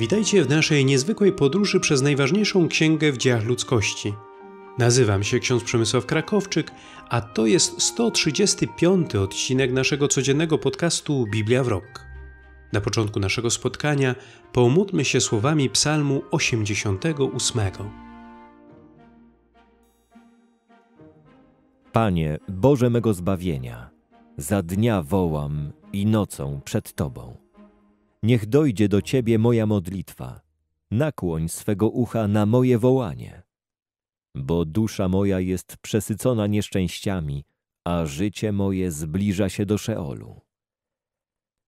Witajcie w naszej niezwykłej podróży przez najważniejszą księgę w dziejach ludzkości. Nazywam się ksiądz Przemysław Krakowczyk, a to jest 135 odcinek naszego codziennego podcastu Biblia w Rok. Na początku naszego spotkania pomódlmy się słowami Psalmu 88. Panie, Boże mego zbawienia, za dnia wołam i nocą przed Tobą. Niech dojdzie do Ciebie moja modlitwa. Nakłoń swego ucha na moje wołanie. Bo dusza moja jest przesycona nieszczęściami, a życie moje zbliża się do Szeolu.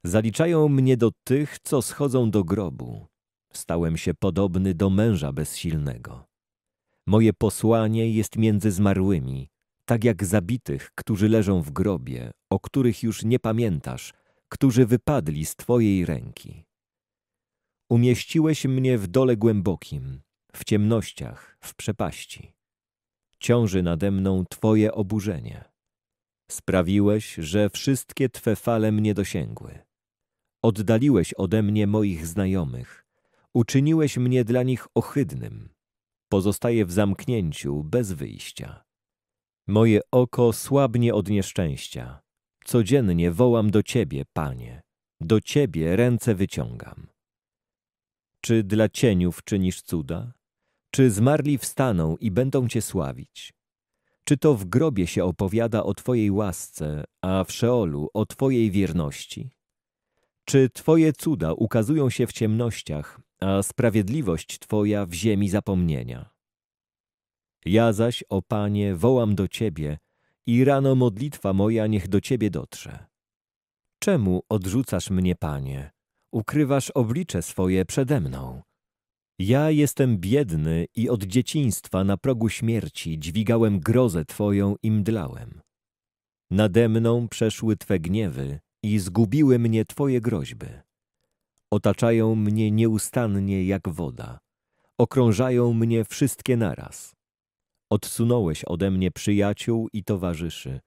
Zaliczają mnie do tych, co schodzą do grobu. Stałem się podobny do męża bezsilnego. Moje posłanie jest między zmarłymi, tak jak zabitych, którzy leżą w grobie, o których już nie pamiętasz, którzy wypadli z Twojej ręki. Umieściłeś mnie w dole głębokim, w ciemnościach, w przepaści. Ciąży nade mną Twoje oburzenie. Sprawiłeś, że wszystkie Twe fale mnie dosięgły. Oddaliłeś ode mnie moich znajomych. Uczyniłeś mnie dla nich ohydnym. Pozostaję w zamknięciu, bez wyjścia. Moje oko słabnie od nieszczęścia. Codziennie wołam do Ciebie, Panie, do Ciebie ręce wyciągam. Czy dla cieniów czynisz cuda? Czy zmarli wstaną i będą Cię sławić? Czy to w grobie się opowiada o Twojej łasce, a w Szeolu o Twojej wierności? Czy Twoje cuda ukazują się w ciemnościach, a sprawiedliwość Twoja w ziemi zapomnienia? Ja zaś, o Panie, wołam do Ciebie, i rano modlitwa moja niech do Ciebie dotrze. Czemu odrzucasz mnie, Panie? Ukrywasz oblicze swoje przede mną. Ja jestem biedny i od dzieciństwa na progu śmierci dźwigałem grozę Twoją i mdlałem. Nade mną przeszły Twe gniewy i zgubiły mnie Twoje groźby. Otaczają mnie nieustannie jak woda. Okrążają mnie wszystkie naraz. Odsunąłeś ode mnie przyjaciół i towarzyszy.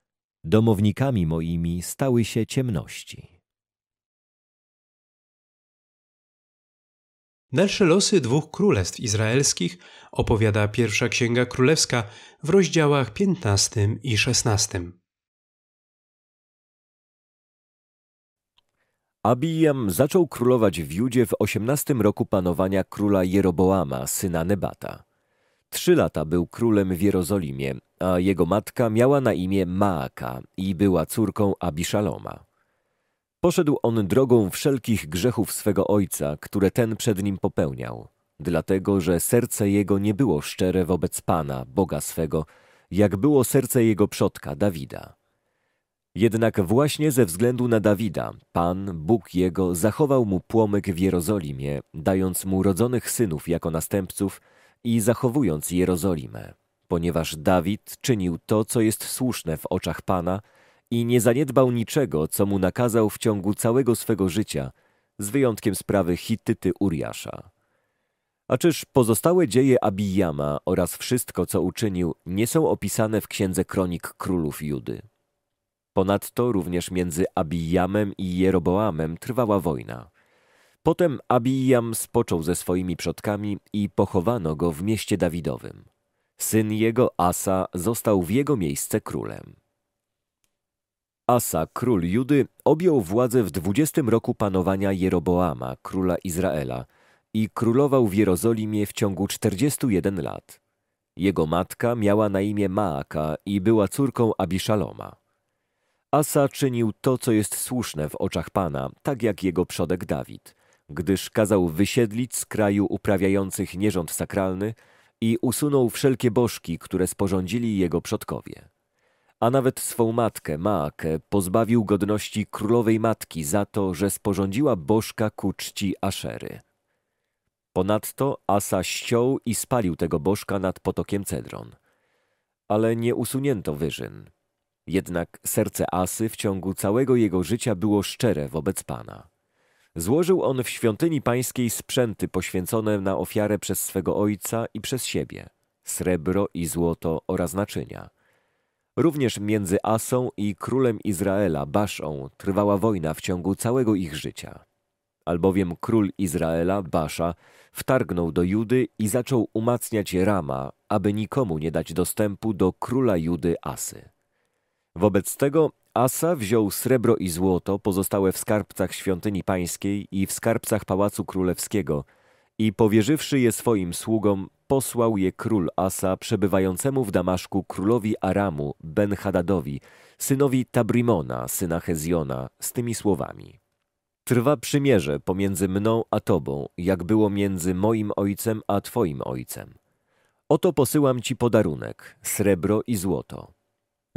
Domownikami moimi stały się ciemności. Dalsze losy dwóch królestw izraelskich opowiada pierwsza księga królewska w rozdziałach 15 i 16. Abijam zaczął królować w Judzie w 18 roku panowania króla Jeroboama, syna Nebata. Trzy lata był królem w Jerozolimie, a jego matka miała na imię Maaka i była córką Abiszaloma. Poszedł on drogą wszelkich grzechów swego ojca, które ten przed nim popełniał, dlatego że serce jego nie było szczere wobec Pana, Boga swego, jak było serce jego przodka, Dawida. Jednak właśnie ze względu na Dawida, Pan, Bóg jego, zachował mu płomyk w Jerozolimie, dając mu rodzonych synów jako następców – i zachowując Jerozolimę, ponieważ Dawid czynił to, co jest słuszne w oczach Pana i nie zaniedbał niczego, co mu nakazał w ciągu całego swego życia, z wyjątkiem sprawy Hittyty Uriasza. A czyż pozostałe dzieje Abijama oraz wszystko, co uczynił, nie są opisane w Księdze Kronik Królów Judy? Ponadto również między Abijamem i Jeroboamem trwała wojna. Potem Abijam spoczął ze swoimi przodkami i pochowano go w mieście Dawidowym. Syn jego, Asa, został w jego miejsce królem. Asa, król Judy, objął władzę w dwudziestym roku panowania Jeroboama, króla Izraela, i królował w Jerozolimie w ciągu 41 lat. Jego matka miała na imię Maaka i była córką Abiszaloma. Asa czynił to, co jest słuszne w oczach Pana, tak jak jego przodek Dawid – gdyż kazał wysiedlić z kraju uprawiających nierząd sakralny i usunął wszelkie bożki, które sporządzili jego przodkowie. A nawet swą matkę, Maakę, pozbawił godności królowej matki za to, że sporządziła bożka ku czci Aszery. Ponadto Asa ściął i spalił tego bożka nad potokiem Cedron. Ale nie usunięto wyżyn. Jednak serce Asy w ciągu całego jego życia było szczere wobec Pana. Złożył on w świątyni pańskiej sprzęty poświęcone na ofiarę przez swego ojca i przez siebie, srebro i złoto oraz naczynia. Również między Asą i królem Izraela, Baszą, trwała wojna w ciągu całego ich życia. Albowiem król Izraela, Basza, wtargnął do Judy i zaczął umacniać Rama, aby nikomu nie dać dostępu do króla Judy Asy. Wobec tego Asa wziął srebro i złoto pozostałe w skarbcach świątyni pańskiej i w skarbcach pałacu królewskiego i powierzywszy je swoim sługom, posłał je król Asa przebywającemu w Damaszku królowi Aramu Ben-Hadadowi, synowi Tabrimona, syna Heziona, z tymi słowami. Trwa przymierze pomiędzy mną a tobą, jak było między moim ojcem a twoim ojcem. Oto posyłam ci podarunek, srebro i złoto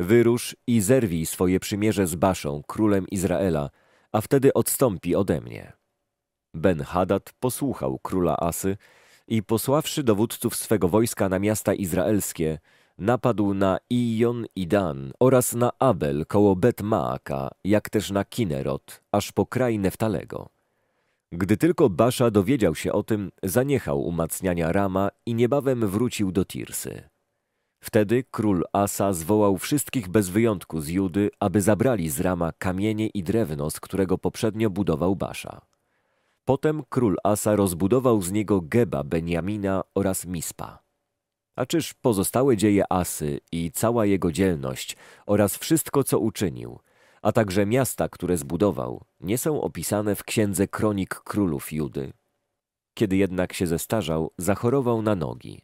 Wyrusz i zerwij swoje przymierze z Baszą, królem Izraela, a wtedy odstąpi ode mnie. Ben-Hadad posłuchał króla Asy i posławszy dowódców swego wojska na miasta izraelskie, napadł na Ijon i Dan oraz na Abel koło Bet-Maaka, jak też na Kinerot, aż po kraj Neftalego. Gdy tylko Basza dowiedział się o tym, zaniechał umacniania Rama i niebawem wrócił do Tirsy. Wtedy król Asa zwołał wszystkich bez wyjątku z Judy, aby zabrali z rama kamienie i drewno, z którego poprzednio budował Basza. Potem król Asa rozbudował z niego Geba Benjamina oraz Mispa. A czyż pozostałe dzieje Asy i cała jego dzielność oraz wszystko, co uczynił, a także miasta, które zbudował, nie są opisane w księdze kronik królów Judy. Kiedy jednak się zestarzał, zachorował na nogi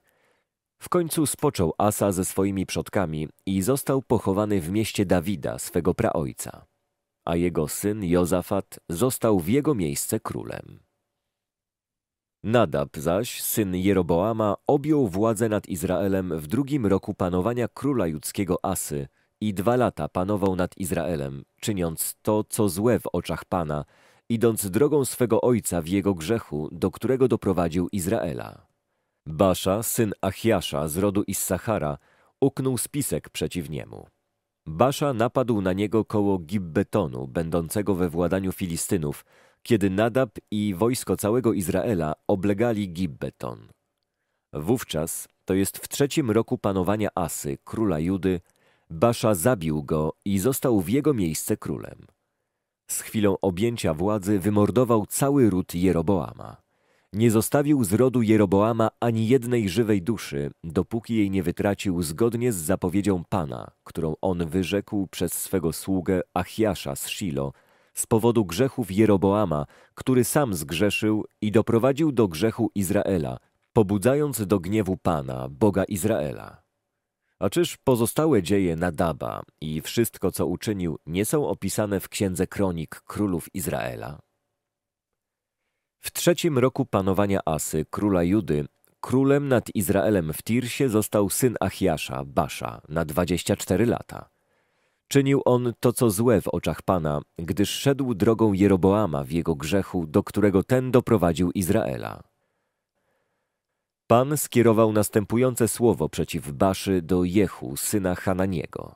w końcu spoczął Asa ze swoimi przodkami i został pochowany w mieście Dawida, swego praojca, a jego syn Jozafat został w jego miejsce królem. Nadab zaś, syn Jeroboama, objął władzę nad Izraelem w drugim roku panowania króla judzkiego Asy i dwa lata panował nad Izraelem, czyniąc to, co złe w oczach Pana, idąc drogą swego ojca w jego grzechu, do którego doprowadził Izraela. Basza, syn Achiasza z rodu Issachara, uknął spisek przeciw niemu. Basza napadł na niego koło Gibbetonu, będącego we władaniu Filistynów, kiedy Nadab i wojsko całego Izraela oblegali Gibbeton. Wówczas, to jest w trzecim roku panowania Asy, króla Judy, Basza zabił go i został w jego miejsce królem. Z chwilą objęcia władzy wymordował cały ród Jeroboama. Nie zostawił z rodu Jeroboama ani jednej żywej duszy, dopóki jej nie wytracił zgodnie z zapowiedzią Pana, którą on wyrzekł przez swego sługę Achiasza z Shilo, z powodu grzechów Jeroboama, który sam zgrzeszył i doprowadził do grzechu Izraela, pobudzając do gniewu Pana, Boga Izraela. A czyż pozostałe dzieje Nadaba i wszystko, co uczynił, nie są opisane w Księdze Kronik Królów Izraela? W trzecim roku panowania Asy, króla Judy, królem nad Izraelem w Tirsie został syn Achiasza, Basza, na 24 lata. Czynił on to, co złe w oczach Pana, gdyż szedł drogą Jeroboama w jego grzechu, do którego ten doprowadził Izraela. Pan skierował następujące słowo przeciw Baszy do Jehu, syna Hananiego.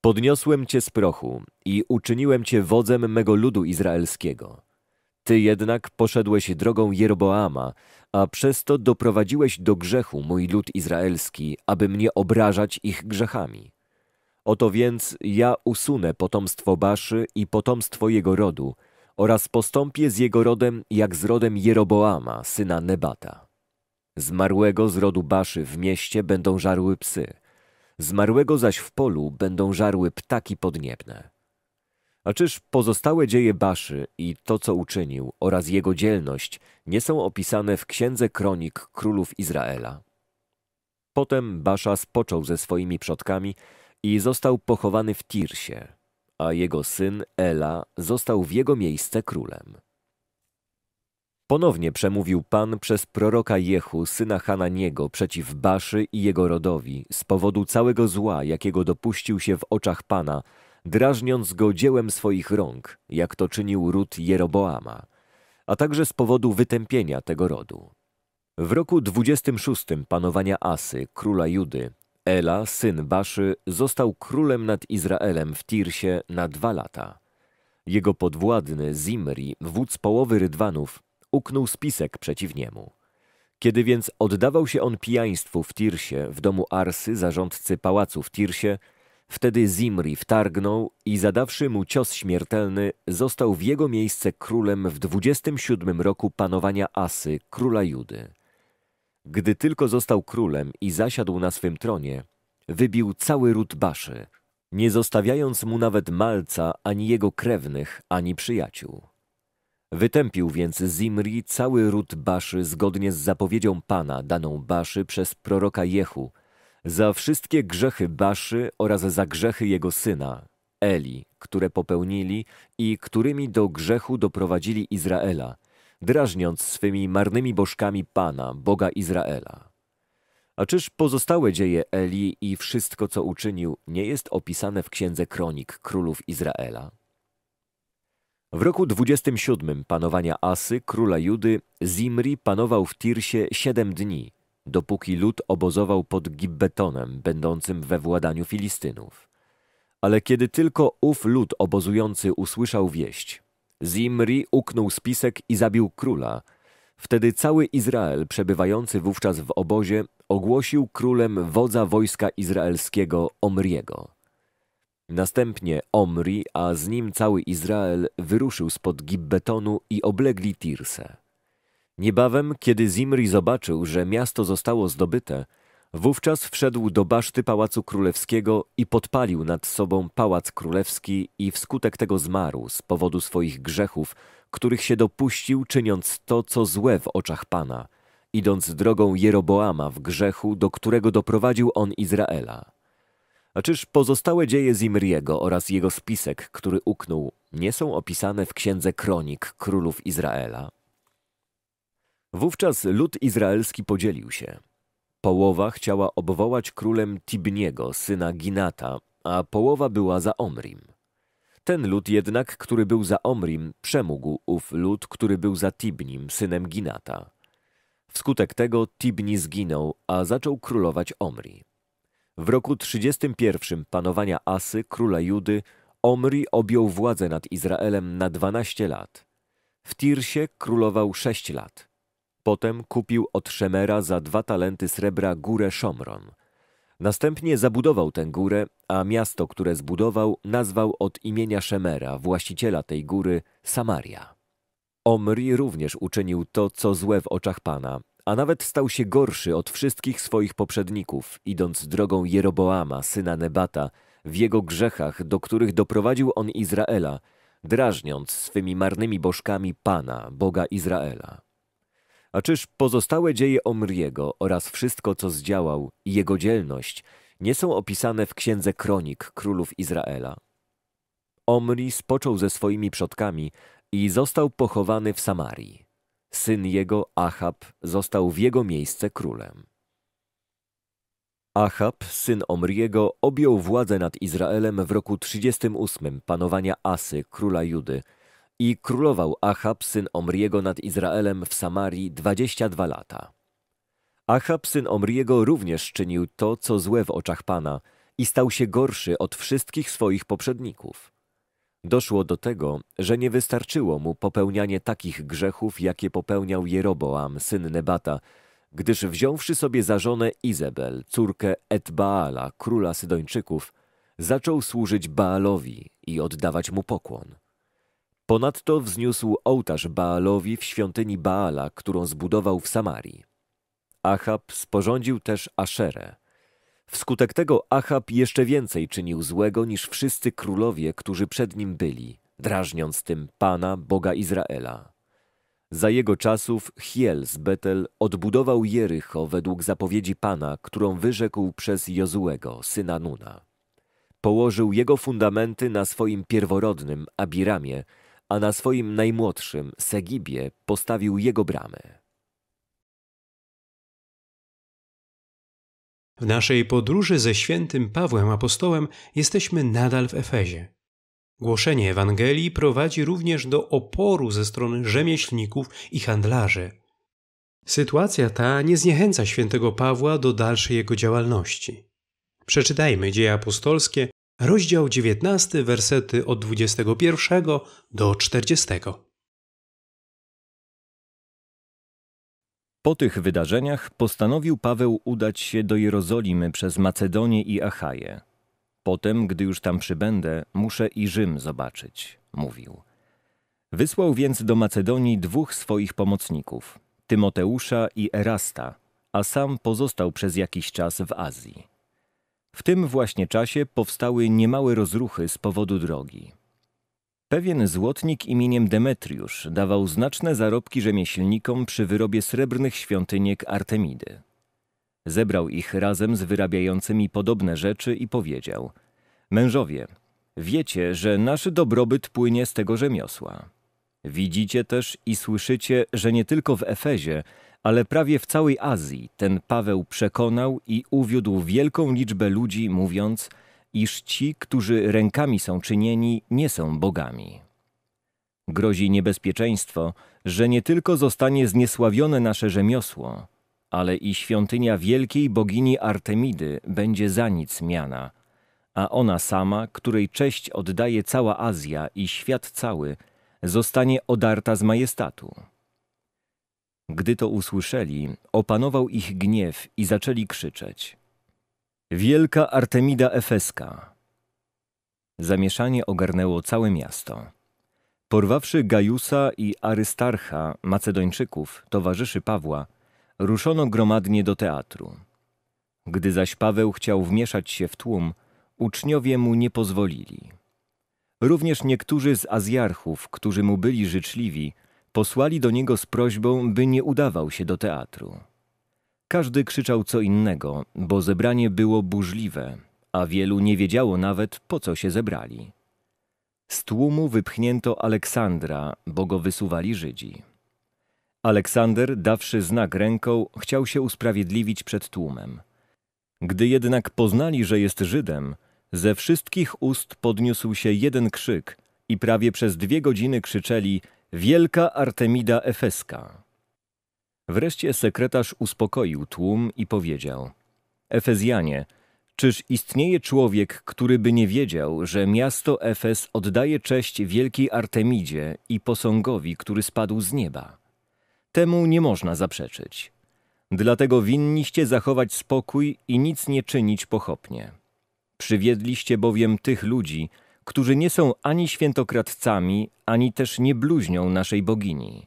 Podniosłem cię z prochu i uczyniłem cię wodzem mego ludu izraelskiego – ty jednak poszedłeś drogą Jeroboama, a przez to doprowadziłeś do grzechu mój lud izraelski, aby mnie obrażać ich grzechami. Oto więc ja usunę potomstwo Baszy i potomstwo jego rodu oraz postąpię z jego rodem jak z rodem Jeroboama, syna Nebata. Zmarłego z rodu Baszy w mieście będą żarły psy, zmarłego zaś w polu będą żarły ptaki podniebne. A czyż pozostałe dzieje Baszy i to, co uczynił, oraz jego dzielność nie są opisane w Księdze Kronik Królów Izraela? Potem Basza spoczął ze swoimi przodkami i został pochowany w Tirsie, a jego syn Ela został w jego miejsce królem. Ponownie przemówił Pan przez proroka Jehu, syna Hananiego, przeciw Baszy i jego rodowi, z powodu całego zła, jakiego dopuścił się w oczach Pana – drażniąc go dziełem swoich rąk, jak to czynił ród Jeroboama, a także z powodu wytępienia tego rodu. W roku 26 panowania Asy, króla Judy, Ela, syn Baszy, został królem nad Izraelem w Tirsie na dwa lata. Jego podwładny Zimri, wódz połowy Rydwanów, uknął spisek przeciw niemu. Kiedy więc oddawał się on pijaństwu w Tirsie, w domu Arsy, zarządcy pałacu w Tirsie, Wtedy Zimri wtargnął i zadawszy mu cios śmiertelny, został w jego miejsce królem w 27 roku panowania Asy, króla Judy. Gdy tylko został królem i zasiadł na swym tronie, wybił cały ród Baszy, nie zostawiając mu nawet malca ani jego krewnych, ani przyjaciół. Wytępił więc Zimri cały ród Baszy zgodnie z zapowiedzią Pana daną Baszy przez proroka Jehu – za wszystkie grzechy Baszy oraz za grzechy jego syna, Eli, które popełnili i którymi do grzechu doprowadzili Izraela, drażniąc swymi marnymi bożkami Pana, Boga Izraela. A czyż pozostałe dzieje Eli i wszystko, co uczynił, nie jest opisane w Księdze Kronik Królów Izraela? W roku 27 panowania Asy, króla Judy, Zimri panował w Tirsie siedem dni – dopóki lud obozował pod Gibbetonem, będącym we władaniu Filistynów. Ale kiedy tylko ów lud obozujący usłyszał wieść, Zimri uknął spisek i zabił króla. Wtedy cały Izrael, przebywający wówczas w obozie, ogłosił królem wodza wojska izraelskiego Omriego. Następnie Omri, a z nim cały Izrael, wyruszył spod Gibbetonu i oblegli Tirsę. Niebawem, kiedy Zimri zobaczył, że miasto zostało zdobyte, wówczas wszedł do baszty Pałacu Królewskiego i podpalił nad sobą Pałac Królewski i wskutek tego zmarł z powodu swoich grzechów, których się dopuścił, czyniąc to, co złe w oczach Pana, idąc drogą Jeroboama w grzechu, do którego doprowadził on Izraela. A czyż pozostałe dzieje Zimriego oraz jego spisek, który uknął, nie są opisane w Księdze Kronik Królów Izraela? Wówczas lud izraelski podzielił się. Połowa chciała obwołać królem Tibniego, syna Ginata, a połowa była za Omrim. Ten lud jednak, który był za Omrim, przemógł ów lud, który był za Tibnim, synem Ginata. Wskutek tego Tibni zginął, a zaczął królować Omri. W roku 31 panowania Asy, króla Judy, Omri objął władzę nad Izraelem na 12 lat. W Tirsie królował 6 lat. Potem kupił od Szemera za dwa talenty srebra górę Szomron. Następnie zabudował tę górę, a miasto, które zbudował, nazwał od imienia Szemera, właściciela tej góry, Samaria. Omri również uczynił to, co złe w oczach Pana, a nawet stał się gorszy od wszystkich swoich poprzedników, idąc drogą Jeroboama, syna Nebata, w jego grzechach, do których doprowadził on Izraela, drażniąc swymi marnymi bożkami Pana, Boga Izraela. A czyż pozostałe dzieje Omriego oraz wszystko, co zdziałał i jego dzielność, nie są opisane w Księdze Kronik Królów Izraela? Omri spoczął ze swoimi przodkami i został pochowany w Samarii. Syn jego, Achab, został w jego miejsce królem. Achab, syn Omriego, objął władzę nad Izraelem w roku 38 panowania Asy, króla Judy – i królował Achab, syn Omriego nad Izraelem w Samarii 22 lata. Achab, syn Omriego, również czynił to, co złe w oczach Pana i stał się gorszy od wszystkich swoich poprzedników. Doszło do tego, że nie wystarczyło mu popełnianie takich grzechów, jakie popełniał Jeroboam, syn Nebata, gdyż wziąwszy sobie za żonę Izabel, córkę Etbaala, króla Sydończyków, zaczął służyć Baalowi i oddawać mu pokłon. Ponadto wzniósł ołtarz Baalowi w świątyni Baala, którą zbudował w Samarii. Achab sporządził też Aszerę. Wskutek tego Achab jeszcze więcej czynił złego niż wszyscy królowie, którzy przed nim byli, drażniąc tym Pana, Boga Izraela. Za jego czasów Hiel z Betel odbudował Jericho według zapowiedzi Pana, którą wyrzekł przez Jozuego, syna Nuna. Położył jego fundamenty na swoim pierworodnym Abiramie, a na swoim najmłodszym, Segibie, postawił jego bramę. W naszej podróży ze świętym Pawłem Apostołem jesteśmy nadal w Efezie. Głoszenie Ewangelii prowadzi również do oporu ze strony rzemieślników i handlarzy. Sytuacja ta nie zniechęca świętego Pawła do dalszej jego działalności. Przeczytajmy dzieje apostolskie, rozdział 19, wersety od 21 do 40. Po tych wydarzeniach postanowił Paweł udać się do Jerozolimy przez Macedonię i Achaję. Potem, gdy już tam przybędę, muszę i Rzym zobaczyć, mówił. Wysłał więc do Macedonii dwóch swoich pomocników, Tymoteusza i Erasta, a sam pozostał przez jakiś czas w Azji. W tym właśnie czasie powstały niemałe rozruchy z powodu drogi. Pewien złotnik imieniem Demetriusz dawał znaczne zarobki rzemieślnikom przy wyrobie srebrnych świątyniek Artemidy. Zebrał ich razem z wyrabiającymi podobne rzeczy i powiedział: Mężowie, wiecie, że nasz dobrobyt płynie z tego rzemiosła. Widzicie też i słyszycie, że nie tylko w Efezie, ale prawie w całej Azji ten Paweł przekonał i uwiódł wielką liczbę ludzi, mówiąc, iż ci, którzy rękami są czynieni, nie są bogami. Grozi niebezpieczeństwo, że nie tylko zostanie zniesławione nasze rzemiosło, ale i świątynia wielkiej bogini Artemidy będzie za nic miana, a ona sama, której cześć oddaje cała Azja i świat cały, zostanie odarta z majestatu. Gdy to usłyszeli, opanował ich gniew i zaczęli krzyczeć. Wielka Artemida Efeska! Zamieszanie ogarnęło całe miasto. Porwawszy Gajusa i Arystarcha, Macedończyków, towarzyszy Pawła, ruszono gromadnie do teatru. Gdy zaś Paweł chciał wmieszać się w tłum, uczniowie mu nie pozwolili. Również niektórzy z Azjarchów, którzy mu byli życzliwi, Posłali do niego z prośbą, by nie udawał się do teatru. Każdy krzyczał co innego, bo zebranie było burzliwe, a wielu nie wiedziało nawet, po co się zebrali. Z tłumu wypchnięto Aleksandra, bo go wysuwali Żydzi. Aleksander, dawszy znak ręką, chciał się usprawiedliwić przed tłumem. Gdy jednak poznali, że jest Żydem, ze wszystkich ust podniósł się jeden krzyk i prawie przez dwie godziny krzyczeli Wielka Artemida Efeska. Wreszcie sekretarz uspokoił tłum i powiedział: Efezjanie, czyż istnieje człowiek, który by nie wiedział, że miasto Efes oddaje cześć wielkiej Artemidzie i posągowi, który spadł z nieba? Temu nie można zaprzeczyć. Dlatego winniście zachować spokój i nic nie czynić pochopnie. Przywiedliście bowiem tych ludzi, którzy nie są ani świętokradcami, ani też nie bluźnią naszej bogini.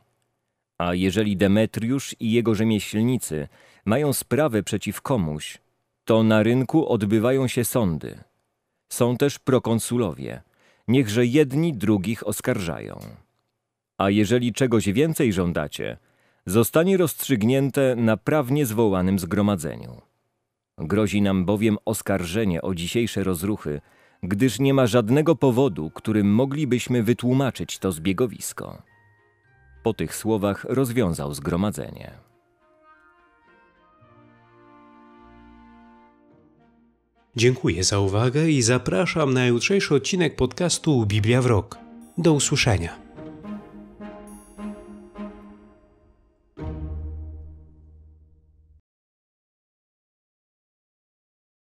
A jeżeli Demetriusz i jego rzemieślnicy mają sprawę przeciw komuś, to na rynku odbywają się sądy. Są też prokonsulowie. Niechże jedni drugich oskarżają. A jeżeli czegoś więcej żądacie, zostanie rozstrzygnięte na prawnie zwołanym zgromadzeniu. Grozi nam bowiem oskarżenie o dzisiejsze rozruchy, gdyż nie ma żadnego powodu, którym moglibyśmy wytłumaczyć to zbiegowisko. Po tych słowach rozwiązał zgromadzenie. Dziękuję za uwagę i zapraszam na jutrzejszy odcinek podcastu Biblia w Rok. Do usłyszenia.